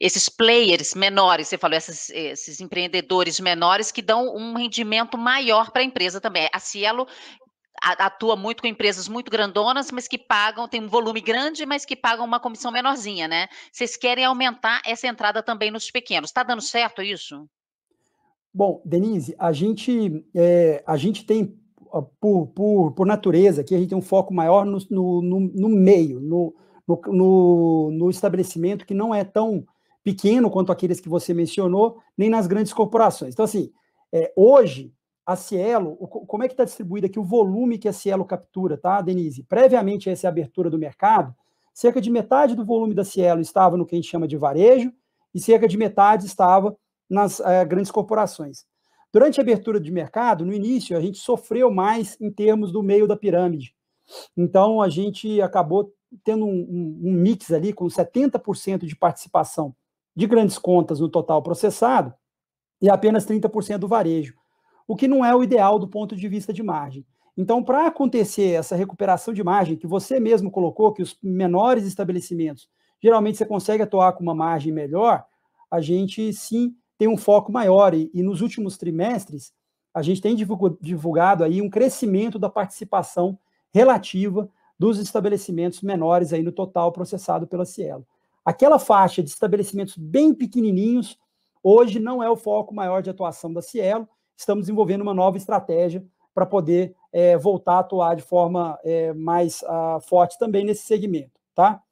esses players menores, você falou, esses empreendedores menores que dão um rendimento maior para a empresa também. A Cielo atua muito com empresas muito grandonas, mas que pagam, tem um volume grande, mas que pagam uma comissão menorzinha, né? Vocês querem aumentar essa entrada também nos pequenos. Está dando certo isso? Bom, Denise, a gente, é, a gente tem, por, por, por natureza, que a gente tem um foco maior no, no, no meio, no, no, no, no, estabelecimento que não é tão pequeno quanto aqueles que você mencionou, nem nas grandes corporações. Então, assim, é, hoje, a Cielo, como é que está distribuído aqui o volume que a Cielo captura, tá, Denise? Previamente a essa abertura do mercado, cerca de metade do volume da Cielo estava no que a gente chama de varejo e cerca de metade estava nas é, grandes corporações. Durante a abertura de mercado, no início, a gente sofreu mais em termos do meio da pirâmide. Então, a gente acabou tendo um, um, um mix ali com 70% de participação de grandes contas no total processado e apenas 30% do varejo, o que não é o ideal do ponto de vista de margem. Então, para acontecer essa recuperação de margem, que você mesmo colocou, que os menores estabelecimentos geralmente você consegue atuar com uma margem melhor, a gente sim tem um foco maior. E, e nos últimos trimestres, a gente tem divulgado aí um crescimento da participação relativa dos estabelecimentos menores aí no total processado pela Cielo. Aquela faixa de estabelecimentos bem pequenininhos, hoje não é o foco maior de atuação da Cielo. Estamos desenvolvendo uma nova estratégia para poder é, voltar a atuar de forma é, mais ah, forte também nesse segmento, tá?